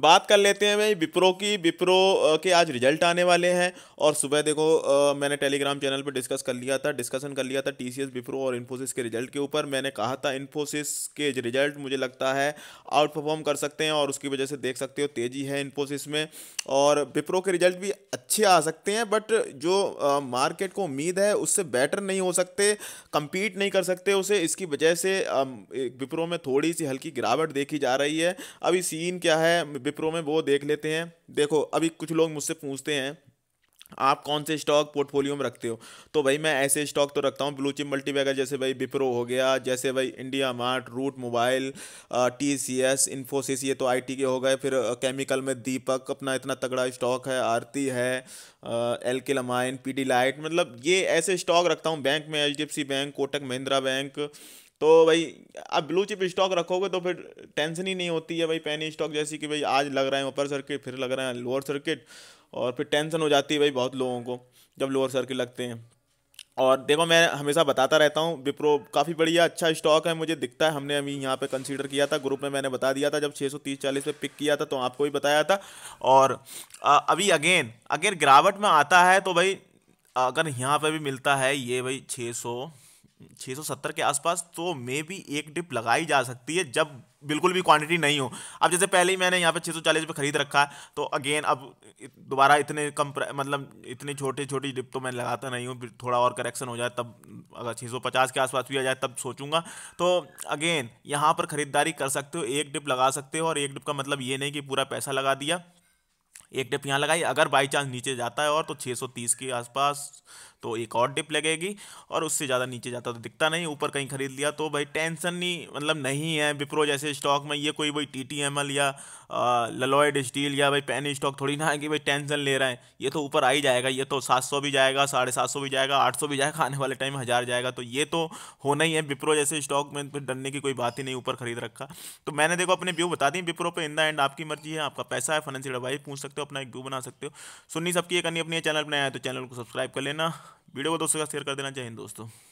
बात कर लेते हैं भाई विप्रो की विप्रो के आज रिजल्ट आने वाले हैं और सुबह देखो आ, मैंने टेलीग्राम चैनल पर डिस्कस कर लिया था डिस्कशन कर लिया था टी विप्रो और इन्फोसिस के रिजल्ट के ऊपर मैंने कहा था इन्फोसिस के रिजल्ट मुझे लगता है आउट परफॉर्म कर सकते हैं और उसकी वजह से देख सकते हो तेज़ी है इन्फोसिस में और विप्रो के रिजल्ट भी अच्छे आ सकते हैं बट जो आ, मार्केट को उम्मीद है उससे बेटर नहीं हो सकते कंपीट नहीं कर सकते उसे इसकी वजह से विप्रो में थोड़ी सी हल्की गिरावट देखी जा रही है अभी सीन क्या है विप्रो में वो देख लेते हैं देखो अभी कुछ लोग मुझसे पूछते हैं आप कौन से स्टॉक पोर्टफोलियो में रखते हो तो भाई मैं ऐसे स्टॉक तो रखता हूँ ब्लू चिप वैगर जैसे भाई विप्रो हो गया जैसे भाई India Mart Route Mobile T C S Infosys ये तो आईटी के हो गए फिर केमिकल में दीपक अपना इतना तगड़ा स्टॉक है आरती है एल के लमाइन पी डी लाइट मतलब ये ऐसे स्टॉक रखता हूँ बैंक में H D F C bank Kotak Mahindra bank तो भाई अब ब्लू चिप स्टॉक रखोगे तो फिर टेंशन ही नहीं होती है भाई पैनी स्टॉक जैसी कि भाई आज लग रहे हैं अपर सर्किट फिर लग रहे हैं लोअर सर्किट और फिर टेंशन हो जाती है भाई बहुत लोगों को जब लोअर सर्किट लगते हैं और देखो मैं हमेशा बताता रहता हूँ विप्रो काफ़ी बढ़िया अच्छा स्टॉक है मुझे दिखता है हमने अभी यहाँ पे कंसीडर किया था ग्रुप में मैंने बता दिया था जब 630 चालीस पे पिक किया था तो आपको भी बताया था और अभी अगेन अगेन गिरावट में आता है तो भाई अगर यहाँ पे भी मिलता है ये भाई 600 670 के आसपास तो मे भी एक डिप लगाई जा सकती है जब बिल्कुल भी क्वांटिटी नहीं हो अब जैसे पहले ही मैंने यहाँ पे 640 पे ख़रीद रखा है तो अगेन अब दोबारा इतने कम मतलब इतनी छोटी छोटी डिप तो मैं लगाता नहीं हूँ थोड़ा और करेक्शन हो जाए तब अगर 650 के आसपास भी आ जाए तब सोचूंगा तो अगेन यहाँ पर ख़रीदारी कर सकते हो एक डिप लगा सकते हो और एक डिप का मतलब ये नहीं कि पूरा पैसा लगा दिया एक डिप यहाँ लगाई अगर बाई चांस नीचे जाता है और तो 630 के आसपास तो एक और डिप लगेगी और उससे ज़्यादा नीचे जाता तो दिखता नहीं ऊपर कहीं ख़रीद लिया तो भाई टेंशन नहीं मतलब नहीं है विप्रो जैसे स्टॉक में ये कोई भाई टी टी एम एल या ललॉयड स्टील या भाई पेनी स्टॉक थोड़ी ना है कि भाई टेंशन ले रहे हैं ये तो ऊपर आ ही जाएगा ये तो सात सौ भी जाएगा साढ़े सात सौ भी जाएगा आठ सौ भी जाएगा आने वाले टाइम हज़ार जाएगा तो ये तो होना ही है विप्रो जैसे स्टॉक में डरने की कोई बात ही नहीं ऊपर खरीद रखा तो मैंने देखो अपने व्यू बता दी विप्रो पे इन द एंड आपकी मर्जी है आपका पैसा है फाइनेंशियल एडवाइस पूछ सकते हो अपना एक व्यू बना सकते हो सुननी सबकी ये करनी अपने चैनल बनाया है तो चैनल को सब्सक्राइब कर लेना वीडियो को दोस्तों का शेयर कर देना चाहिए दोस्तों